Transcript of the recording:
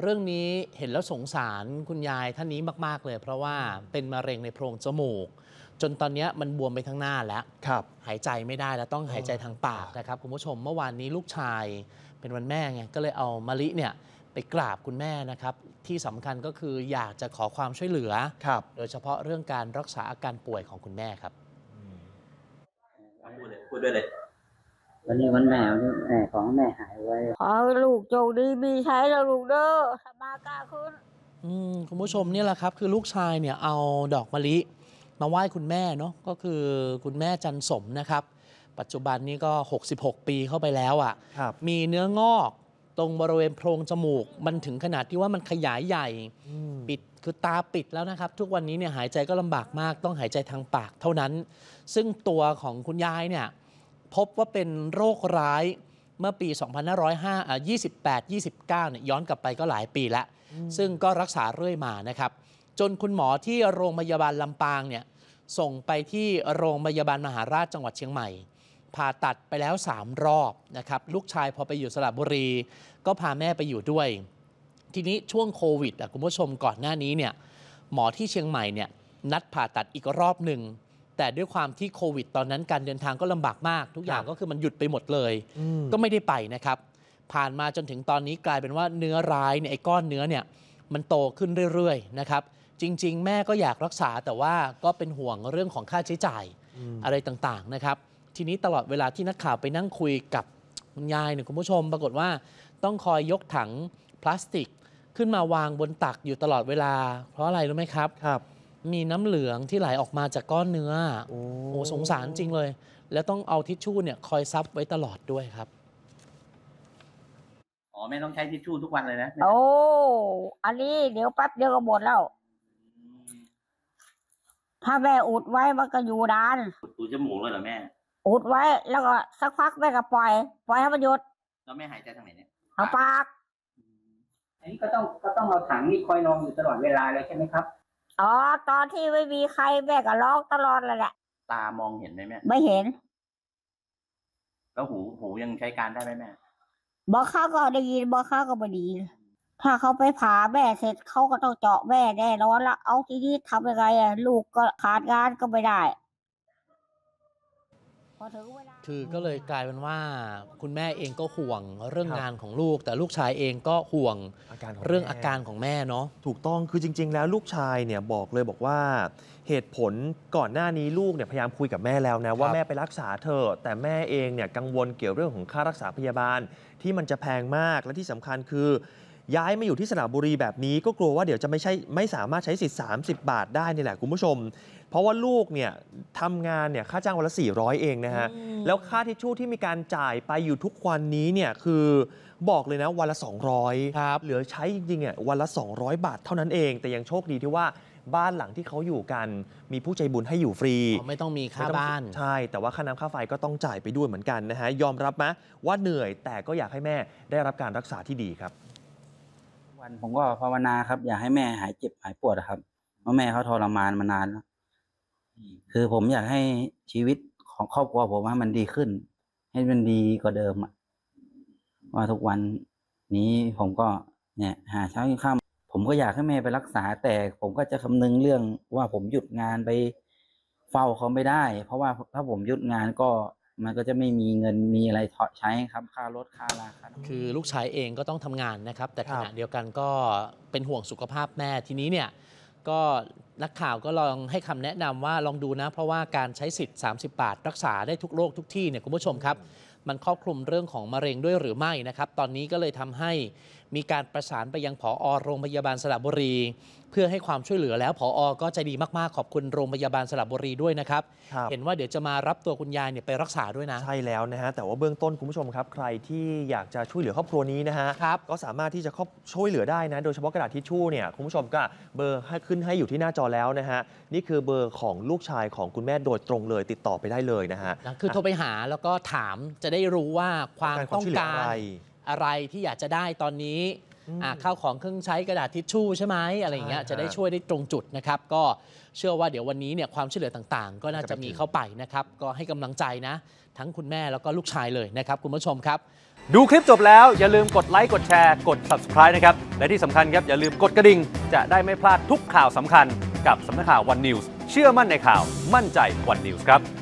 เรื่องนี้เห็นแล้วสงสารคุณยายท่านนี้มาก ๆเลย เพราะว่าเป็นมะเร็งในโพรงจมูกจนตอนนี้มันบวมไปทั้งหน้าแล้วหายใจไม่ได้แล้วต้องหายใจทางปากนะครับ คุณผู้ชมเมื่อวานนี้ลูกชายเป็นวันแม่ไงก็เลยเอามะลิเนี่ยไปกราบคุณแม่นะครับ ที่สำคัญก็คืออยากจะขอความช่วยเหลือโดยเฉพาะเรื่องการรักษาอาการป่วยของคุณแม่ครับพูดด้วยเลยวันนี้วันแม่วันนี้แม่ของแม่หายไว้ขอลูกโชคดีมีใช้แล้วลูกเด้อสมากล้าขึ้นอืมคุณผู้ชมเนี่ยแหละครับคือลูกชายเนี่ยเอาดอกมะลิ มาไหว้คุณแม่เนาะ ก็คือคุณแม่จันสมนะครับ ปัจจุบันนี้ก็ 66 ปีเข้าไปแล้วอะ่ะ มีเนื้องอกตรงบริเวณโพรงจมูก มันถึงขนาดที่ว่ามันขยายใหญ่ปิดคือตาปิดแล้วนะครับ ทุกวันนี้เนี่ยหายใจก็ลำบากมาก ต้องหายใจทางปาก เท่านั้น ซึ่งตัวของคุณยายเนี่ยพบว่าเป็นโรคร้ายเมื่อปี 2528 29เนี่ยย้อนกลับไปก็หลายปีแล้ว ซึ่งก็รักษาเรื่อยมานะครับ จนคุณหมอที่โรงพยาบาลลำปางเนี่ยส่งไปที่โรงพยาบาลมหาราชจังหวัดเชียงใหม่ผ่าตัดไปแล้ว 3 รอบนะครับลูกชายพอไปอยู่สระบุรี ก็พาแม่ไปอยู่ด้วย ทีนี้ช่วงโควิดคุณผู้ชมก่อนหน้านี้เนี่ยหมอที่เชียงใหม่เนี่ยนัดผ่าตัดอีกรอบหนึ่งแต่ด้วยความที่โควิดตอนนั้นการเดินทางก็ลำบากมาก ทุกอย่างก็คือมันหยุดไปหมดเลยก็ไม่ได้ไปนะครับ ผ่านมาจนถึงตอนนี้กลายเป็นว่าเนื้อร้ายเนี่ยไอ้ก้อนเนื้อเนี่ยมันโตขึ้นเรื่อยๆนะครับ จริงๆ แม่ก็อยากรักษาแต่ว่าก็เป็นห่วงเรื่องของค่าใช้จ่ายอะไรต่างๆนะครับ ทีนี้ตลอดเวลาที่นักข่าวไปนั่งคุยกับคุณยายเนี่ยคุณผู้ชม ปรากฏว่า ต้องคอยยกถังพลาสติก ขึ้นมาวางบนตักอยู่ตลอดเวลา เพราะอะไรรู้ไหมครับครับมีน้ำเหลืองที่ไหลออกมาจากก้อนเนื้อ โอ้โห สงสารจริงเลย แล้วต้องเอาทิชชู่เนี่ย คอยซับไว้ตลอดด้วยครับ อ๋อแม่ต้องใช้ทิชชู่ทุกวันเลยนะ โอ้อันนี้เดี๋ยวแป๊บเดียวก็หมดแล้วถ้าแม่อุดไว้มันก็อยู่้านดูจมูกเลยเหรอแม่อุดไว้ แล้วก็สักพักแม่ก็ปล่อย ปล่อยให้มันหยุด แล้วแม่ หายใจทางไหนเนี่ยเอาปาก อันนี้ก็ต้องก็ต้องเอาถังนี่คอยรองอยู่ตลอดเวลาเลยใช่ไหมครับอ๋อตอนที่ไม่มีใคร แม่ก็ร้องตลอดเลยแหละตามองเห็นไหมแม่ ไม่เห็น แล้วหูหูยังใช้การได้ไหมแม่บอกข้าก็ได้ยินบอกข้าก็ไม่ดี ถ้าเขาไปผ่าแม่ เสร็จเขาก็ต้องเจาะแม่แน่นอนละเอาทีนี้ทำยังไงอะลูกก็ขาดงานก็ไม่ได้ถคือก็เลยกลายเป็นว่าคุณแม่เองก็ห่วงเรื่องงานของลูก แต่ลูกชายเองก็ห่วงอาการงเรื่องอาการของแม่เนาะถูกต้องคือจริงๆแล้วลูกชายเนี่ยบอกเลยบอกว่า เหตุผลก่อนหน้านี้ลูกเนี่ยพยายามคุยกับแม่แล้วนะว่าแม่ไปรักษาเธอแต่แม่เองเนี่ยกังวลเกี่ยวเรื่องของค่ารักษาพยาบาลที่มันจะแพงมากและที่สำคัญคือย้ายมาอยู่ที่สระบุรีแบบนี้ก็กลัวว่าเดี๋ยวจะไม่ใช่ ไม่สามารถใช้สิทธิ์30 บาทได้นี่แหละคุณผู้ชม เพราะว่าลูกเนี่ยทำงานเนี่ยค่าจ้างวันละ 400 เองนะฮะแล้วค่าทิชชู่ที่มีการจ่ายไปอยู่ทุกวันนี้เนี่ยคือบอกเลยนะ วันละ 200ครับเหลือใช้จริงๆเ่ยวันละ 200 บาทเท่านั้นเองแต่ยังโชคดีที่ว่าบ้านหลังที่เขาอยู่กัน มีผู้ใจบุญให้อยู่ฟรี ไม่ต้องมีค่าบ้านใช่ แต่ว่าค่าน้ำค่าไฟก็ต้องจ่ายไปด้วยเหมือนกันนะฮะยอมรับไหมว่าเหนื่อย แต่ก็อยากให้แม่ได้รับการรักษาที่ดีครับันผมก็ภาวนาครับ อยากให้แม่หายเจ็บหายปวดครับเพราะแม่เขาทรมานมานานแล้ว คือผมอยากให้ชีวิตของครอบครัวผมว่ามันดีขึ้น ให้มันดีกว่าเดิมอะว่าทุกวันนี้ผมก็ เนี่ย หาเช้ากินข้าวผมก็อยากให้แม่ไปรักษา แต่ผมก็จะคำนึงเรื่องว่าผมหยุดงานไปเฝ้าเขาไม่ได้ เพราะว่าถ้าผมหยุดงานก็มันก็จะไม่มีเงินมีอะไรใช้ครับค่ารถค่าราคาคือลูกชายเองก็ต้องทำงานนะครับ แต่ขณะเดียวกันก็เป็นห่วงสุขภาพแม่ทีนี้เนี่ยก็นักข่าวก็ลองให้คำแนะนำว่าลองดูนะ เพราะว่าการใช้สิทธิ์ 30 บาทรักษาได้ทุกโรคทุกที่เนี่ยคุณผู้ชมครับ มันครอบคลุมเรื่องของมะเร็งด้วยหรือไม่นะครับ ตอนนี้ก็เลยทำใหมีการประสานไปยังผอโรงพยาบาลสระบุรี เพื่อให้ความช่วยเหลือแล้วผออก็ใจดีมากๆขอบคุณโรงพยาบาลสระบุรีด้วยนะครับเห็นว่าเดี๋ยวจะมารับตัวคุณยายเนี่ยไปรักษาด้วยนะใช่แล้วนะฮะแต่ว่าเบื้องต้นคุณผู้ชมครับ ใครที่อยากจะช่วยเหลือครอบครัวนี้นะฮะก็สามารถที่จะช่วยเหลือได้นะโดยเฉพาะกระดาษทิชชู่เนี่ยคุณผู้ชมก็เบอร์ให้ขึ้นให้อยู่ที่หน้าจอแล้วนะฮะนี่คือเบอร์ของลูกชายของคุณแม่โดยตรงเลยติดต่อไปได้เลยนะฮะคือโทรไปหาแล้วก็ถามจะได้รู้ว่าความต้องการอะไรที่อยากจะได้ตอนนี้ ข้าวของเครื่องใช้กระดาษทิชชู่ใช่ไหมอะไรอย่างเงี้ยจะได้ช่วยได้ตรงจุดนะครับ ก็เชื่อว่าเดี๋ยววันนี้เนี่ยความช่วยเหลือต่างๆ ก็น่าจะมีเข้าไปนะครับก็ให้กำลังใจนะ ทั้งคุณแม่แล้วก็ลูกชายเลยนะครับคุณผู้ชมครับดูคลิปจบแล้วอย่าลืมกดไลค์กดแชร์กด subscribe นะครับ และที่สำคัญครับ อย่าลืมกดกระดิ่ง จะได้ไม่พลาดทุกข่าวสำคัญกับสำนักข่าววันนิวส์เชื่อมั่นในข่าวมั่นใจวันนิวส์ครับ